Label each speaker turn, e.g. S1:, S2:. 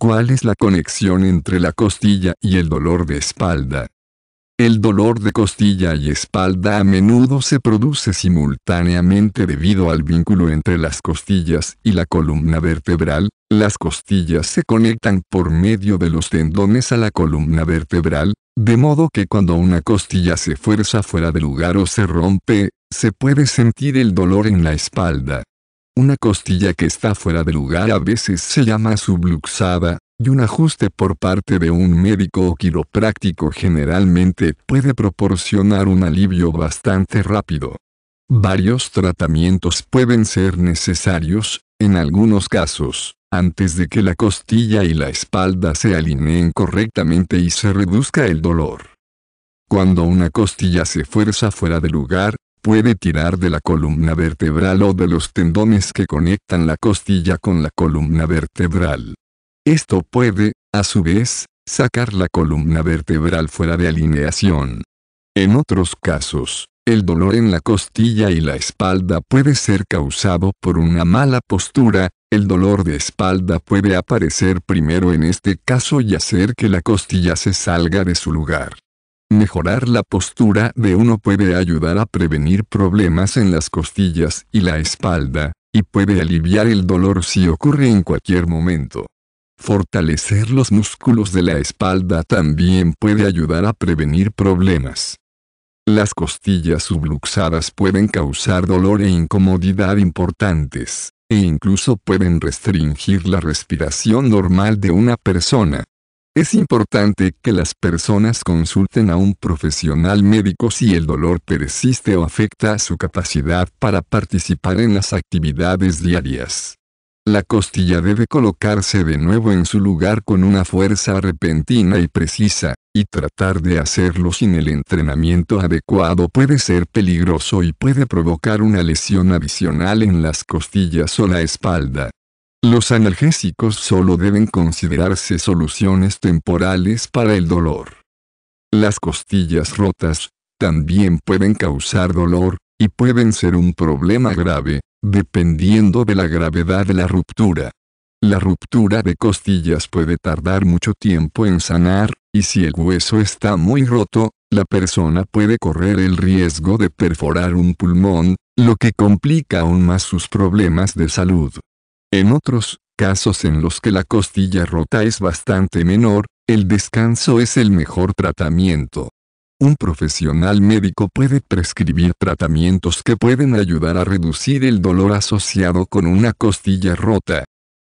S1: ¿Cuál es la conexión entre la costilla y el dolor de espalda? El dolor de costilla y espalda a menudo se produce simultáneamente debido al vínculo entre las costillas y la columna vertebral. Las costillas se conectan por medio de los tendones a la columna vertebral, de modo que cuando una costilla se fuerza fuera de lugar o se rompe, se puede sentir el dolor en la espalda. Una costilla que está fuera de lugar a veces se llama subluxada, y un ajuste por parte de un médico o quiropráctico generalmente puede proporcionar un alivio bastante rápido. Varios tratamientos pueden ser necesarios, en algunos casos, antes de que la costilla y la espalda se alineen correctamente y se reduzca el dolor. Cuando una costilla se fuerza fuera de lugar, Puede tirar de la columna vertebral o de los tendones que conectan la costilla con la columna vertebral. Esto puede, a su vez, sacar la columna vertebral fuera de alineación. En otros casos, el dolor en la costilla y la espalda puede ser causado por una mala postura, el dolor de espalda puede aparecer primero en este caso y hacer que la costilla se salga de su lugar. Mejorar la postura de uno puede ayudar a prevenir problemas en las costillas y la espalda, y puede aliviar el dolor si ocurre en cualquier momento. Fortalecer los músculos de la espalda también puede ayudar a prevenir problemas. Las costillas subluxadas pueden causar dolor e incomodidad importantes, e incluso pueden restringir la respiración normal de una persona. Es importante que las personas consulten a un profesional médico si el dolor persiste o afecta a su capacidad para participar en las actividades diarias. La costilla debe colocarse de nuevo en su lugar con una fuerza repentina y precisa, y tratar de hacerlo sin el entrenamiento adecuado puede ser peligroso y puede provocar una lesión adicional en las costillas o la espalda. Los analgésicos solo deben considerarse soluciones temporales para el dolor. Las costillas rotas, también pueden causar dolor, y pueden ser un problema grave, dependiendo de la gravedad de la ruptura. La ruptura de costillas puede tardar mucho tiempo en sanar, y si el hueso está muy roto, la persona puede correr el riesgo de perforar un pulmón, lo que complica aún más sus problemas de salud. En otros, casos en los que la costilla rota es bastante menor, el descanso es el mejor tratamiento. Un profesional médico puede prescribir tratamientos que pueden ayudar a reducir el dolor asociado con una costilla rota,